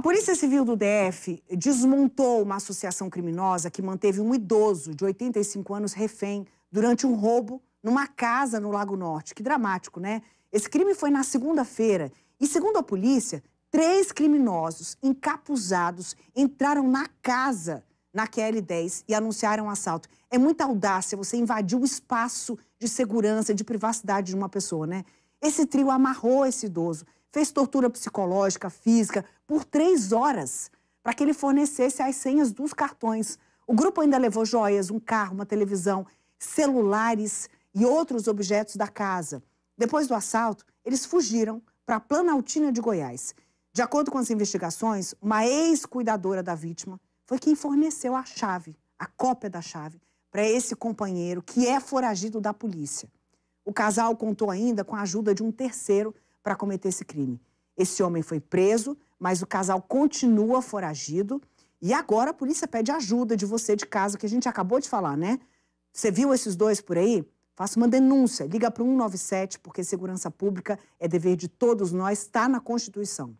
A Polícia Civil do DF desmontou uma associação criminosa que manteve um idoso de 85 anos refém durante um roubo numa casa no Lago Norte. Que dramático, né? Esse crime foi na segunda-feira e, segundo a polícia, três criminosos encapuzados entraram na casa na QL10 e anunciaram um assalto. É muita audácia você invadir o espaço de segurança, de privacidade de uma pessoa, né? Esse trio amarrou esse idoso fez tortura psicológica, física, por três horas, para que ele fornecesse as senhas dos cartões. O grupo ainda levou joias, um carro, uma televisão, celulares e outros objetos da casa. Depois do assalto, eles fugiram para a Planaltina de Goiás. De acordo com as investigações, uma ex-cuidadora da vítima foi quem forneceu a chave, a cópia da chave, para esse companheiro que é foragido da polícia. O casal contou ainda com a ajuda de um terceiro para cometer esse crime. Esse homem foi preso, mas o casal continua foragido. E agora a polícia pede ajuda de você de casa, que a gente acabou de falar, né? Você viu esses dois por aí? Faça uma denúncia, liga para o 197, porque segurança pública é dever de todos nós, está na Constituição.